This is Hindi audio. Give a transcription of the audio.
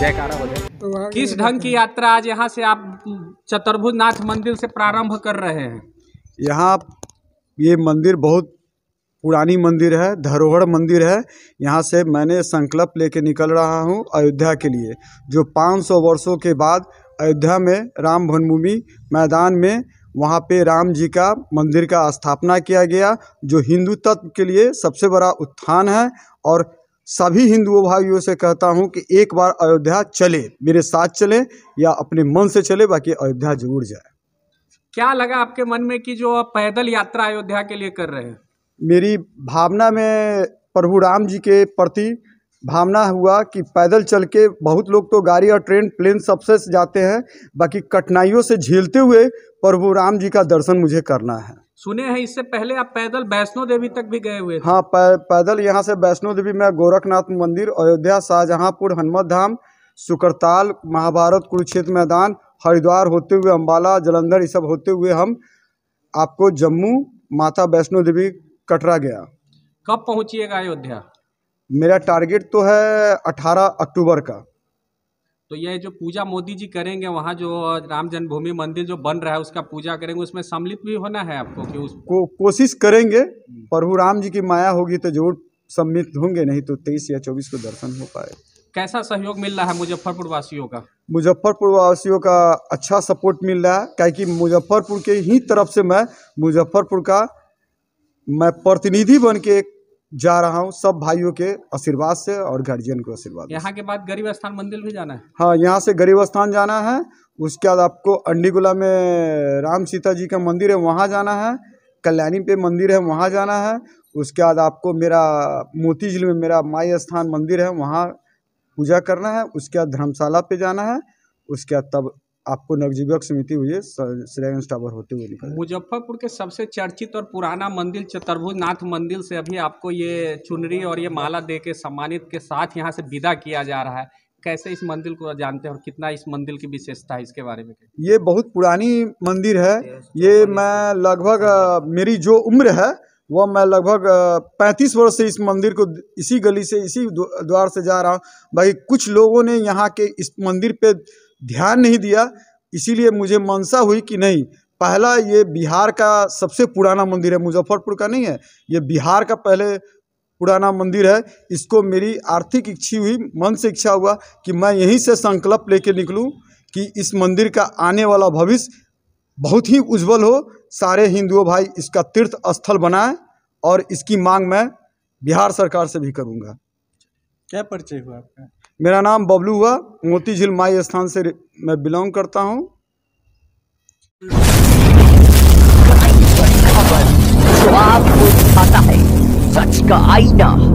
जयकारा किस ढंग की यात्रा आज यहाँ से आप चतुर्भुज नाथ मंदिर से प्रारंभ कर रहे हैं यहाँ ये मंदिर बहुत पुरानी मंदिर है धरोहर मंदिर है यहाँ से मैंने संकल्प लेके निकल रहा हूँ अयोध्या के लिए जो 500 वर्षों के बाद अयोध्या में राम भनभूमि मैदान में वहाँ पे राम जी का मंदिर का स्थापना किया गया जो हिंदू तत्व के लिए सबसे बड़ा उत्थान है और सभी हिंदुओं भाइयों से कहता हूं कि एक बार अयोध्या चले मेरे साथ चले या अपने मन से चले बाकी अयोध्या जरूर जाए क्या लगा आपके मन में कि जो आप पैदल यात्रा अयोध्या के लिए कर रहे हैं मेरी भावना में प्रभु राम जी के प्रति भावना हुआ कि पैदल चल के बहुत लोग तो गाड़ी और ट्रेन प्लेन सबसे जाते हैं बाकी कठिनाइयों से झेलते हुए प्रभु राम जी का दर्शन मुझे करना है सुने हैं इससे पहले आप पैदल वैष्णो देवी तक भी गए हुए थे हाँ पै, पैदल यहाँ से वैष्णो देवी में गोरखनाथ मंदिर अयोध्या शाहजहाँपुर हनुमत धाम सुकरताल महाभारत कुरुक्षेत्र मैदान हरिद्वार होते हुए अम्बाला जलंधर ये सब होते हुए हम आपको जम्मू माता वैष्णो देवी कटरा गया कब पहुँचिएगा अयोध्या मेरा टारगेट तो है 18 अक्टूबर का तो ये जो पूजा मोदी जी करेंगे वहाँ जो राम जन्मभूमि मंदिर जो बन रहा है उसका पूजा करेंगे उसमें सम्मिलित भी होना है आपको कि उस को कोशिश करेंगे हम्म। प्रभु राम जी की माया होगी तो जरूर सम्मिलित होंगे नहीं तो तेईस या चौबीस को दर्शन हो पाए कैसा सहयोग मिल रहा है मुजफ्फरपुर वासियों का मुजफ्फरपुर वासियों का अच्छा सपोर्ट मिल रहा है क्या की मुजफ्फरपुर के ही तरफ से मैं मुजफ्फरपुर का मैं प्रतिनिधि बन के जा रहा हूँ सब भाइयों के आशीर्वाद से और गार्जियन के आशीर्वाद यहाँ के बाद गरीब स्थान मंदिर भी जाना है हाँ यहाँ से गरीब स्थान जाना है उसके बाद आपको अंडीगुला में राम सीता जी का मंदिर है वहाँ जाना है कल्याणी पे मंदिर है वहाँ जाना है उसके बाद आपको मेरा मोती जिले में मेरा माई स्थान मंदिर है वहाँ पूजा करना है उसके बाद धर्मशाला पे जाना है उसके बाद तब आपको नवजीवक समिति हुई है टावर होते हुए मुजफ्फरपुर के सबसे चर्चित और पुराना मंदिर चतुर्भुज नाथ मंदिर से अभी आपको ये चुनरी और ये माला दे के सम्मानित के साथ यहाँ से विदा किया जा रहा है कैसे इस मंदिर को जानते हैं और कितना इस मंदिर की विशेषता है इसके बारे में ये बहुत पुरानी मंदिर है ये मैं लगभग मेरी जो उम्र है वह मैं लगभग पैंतीस वर्ष से इस मंदिर को इसी गली से इसी द्वार से जा रहा हूँ बाकी कुछ लोगों ने यहाँ के इस मंदिर पे ध्यान नहीं दिया इसीलिए मुझे मनसा हुई कि नहीं पहला ये बिहार का सबसे पुराना मंदिर है मुजफ्फरपुर का नहीं है ये बिहार का पहले पुराना मंदिर है इसको मेरी आर्थिक इच्छा हुई मन से इच्छा हुआ कि मैं यहीं से संकल्प लेके निकलूं कि इस मंदिर का आने वाला भविष्य बहुत ही उज्जवल हो सारे हिंदुओं भाई इसका तीर्थ स्थल बनाए और इसकी मांग मैं बिहार सरकार से भी करूँगा क्या परिचय हुआ आपका मेरा नाम बबलू हुआ मोती झील माई स्थान से मैं बिलोंग करता हूँ आपको दिखाता है सच का आईना